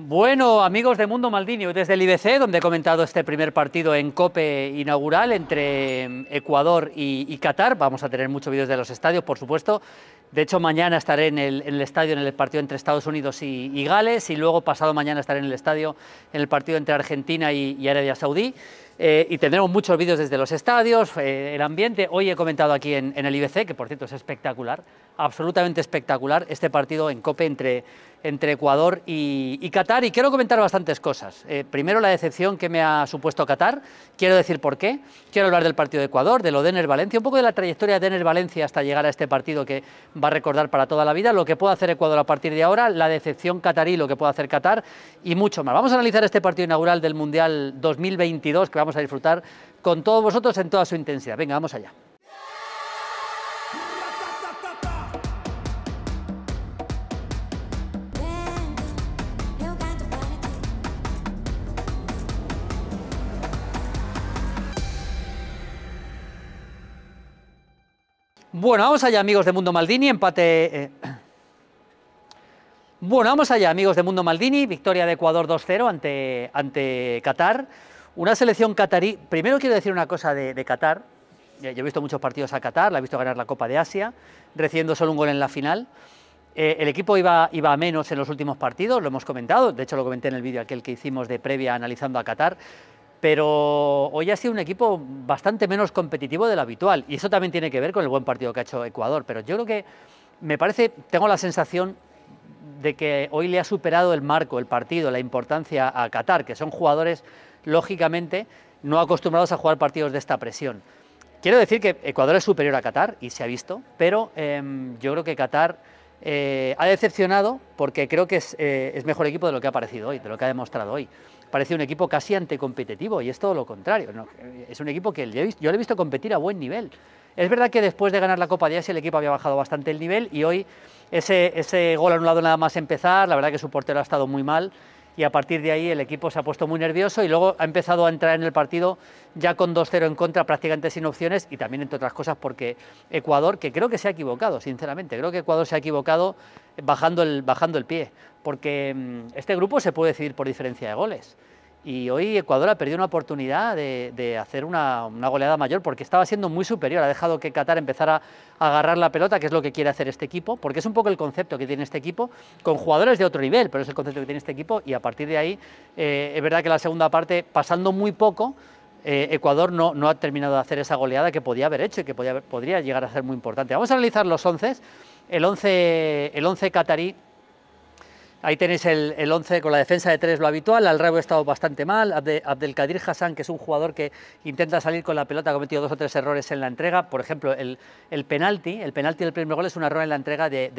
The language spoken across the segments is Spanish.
Bueno, amigos de Mundo Maldini, desde el IBC, donde he comentado este primer partido en COPE inaugural entre em, Ecuador y, Qatar, vamos a tener muchos vídeos de los estadios, por supuesto. De hecho, mañana estaré en el, estadio en el partido entre Estados Unidos y, Gales y luego pasado mañana estaré en el estadio en el partido entre Argentina y Arabia Saudí. Eh, y tendremos muchos vídeos desde los estadios, eh, el ambiente. Hoy he comentado aquí en, el IBC, que por cierto es espectacular, absolutamente espectacular, este partido en COPE entre, entre Ecuador y, Qatar. Y quiero comentar bastantes cosas. Eh, primero, la decepción que me ha supuesto Qatar. Quiero decir por qué. Quiero hablar del partido de Ecuador, de lo de Ener Valencia, un poco de la trayectoria de Ener Valencia hasta llegar a este partido que va a recordar para toda la vida, lo que puede hacer Ecuador a partir de ahora, la decepción qatarí lo que puede hacer Qatar y mucho más. Vamos a analizar este partido inaugural del Mundial 2022 que vamos a disfrutar con todos vosotros en toda su intensidad. Venga, vamos allá. Bueno, vamos allá, amigos de Mundo Maldini, empate... Eh, bueno, vamos allá, amigos de Mundo Maldini, victoria de Ecuador 2-0 ante, ante Qatar. Una selección catarí. Primero quiero decir una cosa de, Qatar. Eh, yo he visto muchos partidos a Qatar, la he visto ganar la Copa de Asia, recibiendo solo un gol en la final. Eh, el equipo iba, iba a menos en los últimos partidos, lo hemos comentado, de hecho lo comenté en el vídeo aquel que hicimos de previa analizando a Qatar, pero hoy ha sido un equipo bastante menos competitivo de lo habitual y eso también tiene que ver con el buen partido que ha hecho Ecuador, pero yo creo que me parece, tengo la sensación de que hoy le ha superado el marco, el partido, la importancia a Qatar, que son jugadores lógicamente, no acostumbrados a jugar partidos de esta presión. Quiero decir que Ecuador es superior a Qatar y se ha visto, pero em, yo creo que Qatar eh, ha decepcionado porque creo que eh, es, mejor equipo de lo que ha parecido hoy, de lo que ha demostrado hoy. Parece un equipo casi anticompetitivo y es todo lo contrario. Es un equipo que yo le he visto competir a buen nivel. Es verdad que después de ganar la Copa de Asia el equipo había bajado bastante el nivel y hoy ese, ese gol anulado nada más empezar, la verdad que su portero ha estado muy mal y a partir de ahí el equipo se ha puesto muy nervioso y luego ha empezado a entrar en el partido ya con 2-0 en contra, prácticamente sin opciones y también entre otras cosas porque Ecuador, que creo que se ha equivocado, sinceramente, creo que Ecuador se ha equivocado bajando el, bajando el pie, porque mm, este grupo se puede decidir por diferencia de goles. Y hoy Ecuador ha perdido una oportunidad de, hacer una, goleada mayor porque estaba siendo muy superior. Ha dejado que Qatar empezara a agarrar la pelota, que es lo que quiere hacer este equipo, porque es un poco el concepto que tiene este equipo, con jugadores de otro nivel, pero es el concepto que tiene este equipo. Y a partir de ahí, eh, es verdad que la segunda parte, pasando muy poco, eh, Ecuador no, ha terminado de hacer esa goleada que podía haber hecho y que podría llegar a ser muy importante. Vamos a analizar los 11. El 11 once, el once catarí Ahí tenéis el 11 con la defensa de tres, lo habitual. Al Rayo ha estado bastante mal. Abdelkadir Hassan, que es un jugador que intenta salir con la pelota, ha cometido dos o tres errores en la entrega. Por ejemplo, el, penalti, el penalti del primer gol es un error en la entrega de,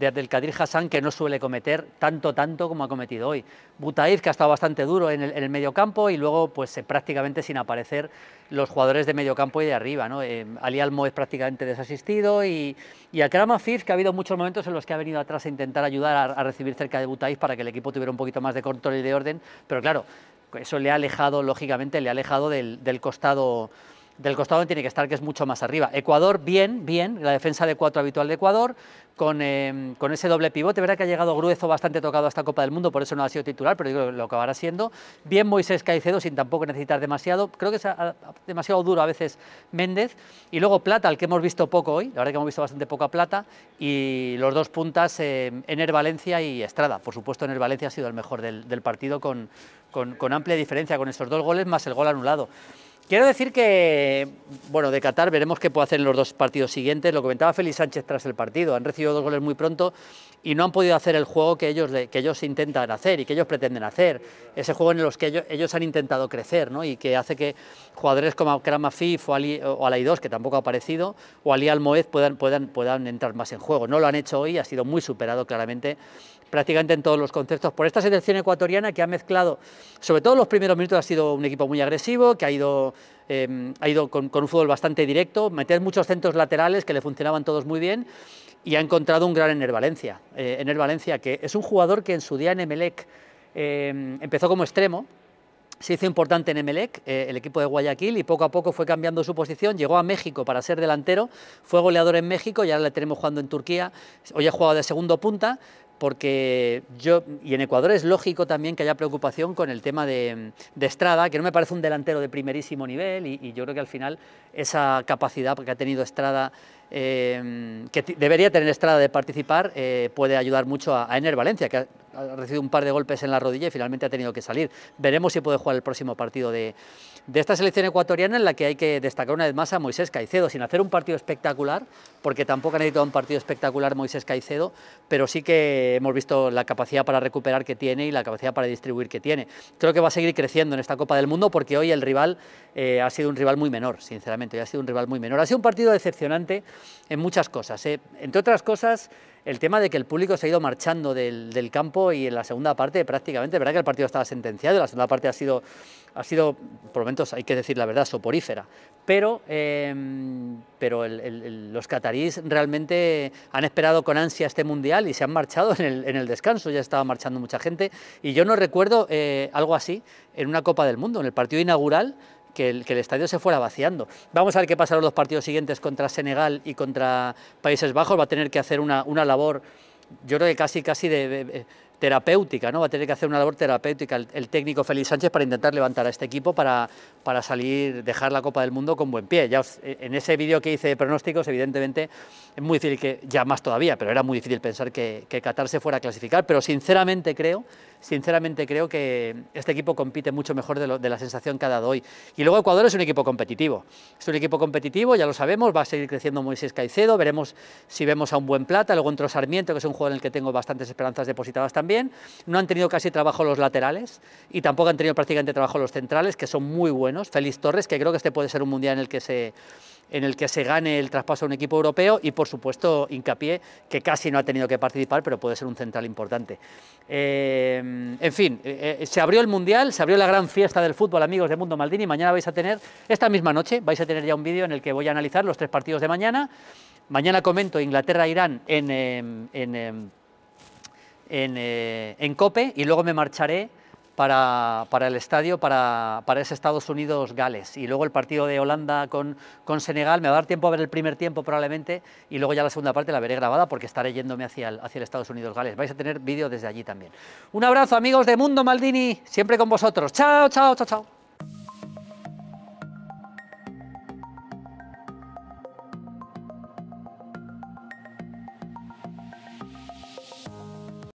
el Kadir Hassan, que no suele cometer tanto, tanto como ha cometido hoy. Butaiz, que ha estado bastante duro en el, medio campo y luego, pues eh, prácticamente sin aparecer los jugadores de campo y de arriba. ¿no? Eh, es prácticamente desasistido, y, y Akram Afif, que ha habido muchos momentos en los que ha venido atrás a intentar ayudar a, recibir cerca de Butaiz, para que el equipo tuviera un poquito más de control y de orden, pero claro, eso le ha alejado, lógicamente, le ha alejado del, del costado del costado tiene que estar, que es mucho más arriba. Ecuador, bien, bien, la defensa de cuatro habitual de Ecuador, con, em, ese doble pivote, verdad que ha llegado grueso, bastante tocado a esta Copa del Mundo, por eso no ha sido titular, pero digo, lo acabará siendo. Bien Moisés Caicedo, sin tampoco necesitar demasiado, creo que es demasiado duro a veces Méndez, y luego Plata, al que hemos visto poco hoy, la verdad que hemos visto bastante poca Plata, y los dos puntas, em, Ener Valencia y Estrada, por supuesto Ener Valencia ha sido el mejor del, partido con, con, con amplia diferencia, con esos dos goles más el gol anulado. Quiero decir que, bueno, de Qatar veremos qué puede hacer en los dos partidos siguientes. Lo comentaba Félix Sánchez tras el partido. Han recibido dos goles muy pronto y no han podido hacer el juego que ellos, que ellos intentan hacer y que ellos pretenden hacer. Ese juego en el que ellos, han intentado crecer ¿no? y que hace que jugadores como Krama Afif o, Ali, 2, que tampoco ha aparecido, o Ali Almoez puedan, puedan, puedan entrar más en juego. No lo han hecho hoy, ha sido muy superado claramente prácticamente en todos los conceptos por esta selección ecuatoriana que ha mezclado, sobre todo los primeros minutos ha sido un equipo muy agresivo, que ha ido Em, ha ido con, un fútbol bastante directo, meter muchos centros laterales que le funcionaban todos muy bien y ha encontrado un gran Ener Valencia. Eh, Valencia, que es un jugador que en su día en Emelec em, empezó como extremo, se hizo importante en Emelec, eh, el equipo de Guayaquil, y poco a poco fue cambiando su posición, llegó a México para ser delantero, fue goleador en México, y ahora le tenemos jugando en Turquía, hoy ha jugado de segundo punta, porque yo, y en Ecuador es lógico también que haya preocupación con el tema de, Estrada, que no me parece un delantero de primerísimo nivel y, y, yo creo que al final esa capacidad que ha tenido Estrada Em, que debería tener Estrada de participar, eh, puede ayudar mucho a, Ener Valencia, que ha, recibido un par de golpes en la rodilla y finalmente ha tenido que salir. Veremos si puede jugar el próximo partido de, esta selección ecuatoriana, en la que hay que destacar una vez más a Moisés Caicedo, sin hacer un partido espectacular, porque tampoco ha necesitado un partido espectacular Moisés Caicedo, pero sí que hemos visto la capacidad para recuperar que tiene y la capacidad para distribuir que tiene. Creo que va a seguir creciendo en esta Copa del Mundo, porque hoy el rival eh, ha sido un rival muy menor, sinceramente, hoy ha sido un rival muy menor. Ha sido un partido decepcionante en muchas cosas. ¿eh? Entre otras cosas, el tema de que el público se ha ido marchando del, campo y en la segunda parte prácticamente, es verdad que el partido estaba sentenciado, la segunda parte ha sido, ha sido, por momentos hay que decir la verdad, soporífera, pero, em, pero los catarís realmente han esperado con ansia este Mundial y se han marchado en el, descanso, ya estaba marchando mucha gente y yo no recuerdo eh, algo así en una Copa del Mundo, en el partido inaugural que el, estadio se fuera vaciando. Vamos a ver qué pasa los partidos siguientes contra Senegal y contra Países Bajos. Va a tener que hacer una, una labor, yo creo que casi, casi de terapéutica, ¿no? Va a tener que hacer una labor terapéutica el, técnico Félix Sánchez para intentar levantar a este equipo para, para, salir, dejar la Copa del Mundo con buen pie. Ya eh, en ese vídeo que hice de pronósticos, evidentemente, es muy difícil que, ya más todavía, pero era muy difícil pensar que, Qatar se fuera a clasificar, pero sinceramente creo, sinceramente creo que este equipo compite mucho mejor de, la sensación que ha dado hoy. Y luego Ecuador es un equipo competitivo, es un equipo competitivo, ya lo sabemos, va a seguir creciendo Moisés Caicedo, veremos si vemos a un buen plata, luego otro Sarmiento, que es un juego en el que tengo bastantes esperanzas depositadas también, no han tenido casi trabajo los laterales y tampoco han tenido prácticamente trabajo los centrales, que son muy buenos. Félix Torres, que creo que este puede ser un mundial en el que se en el que se gane el traspaso a un equipo europeo y, por supuesto, hincapié, que casi no ha tenido que participar, pero puede ser un central importante. Eh, en fin, eh, eh, se abrió el Mundial, se abrió la gran fiesta del fútbol, amigos de Mundo Maldini. Mañana vais a tener, esta misma noche, vais a tener ya un vídeo en el que voy a analizar los tres partidos de mañana. Mañana comento Inglaterra-Irán en eh, en, COPE y luego me marcharé para, el estadio, para, para ese Estados Unidos-Gales. Y luego el partido de Holanda con, con, Senegal, me va a dar tiempo a ver el primer tiempo probablemente, y luego ya la segunda parte la veré grabada porque estaré yéndome hacia el, hacia Estados Unidos-Gales. Vais a tener vídeo desde allí también. Un abrazo amigos de Mundo Maldini, siempre con vosotros. Chao, chao, chao, chao.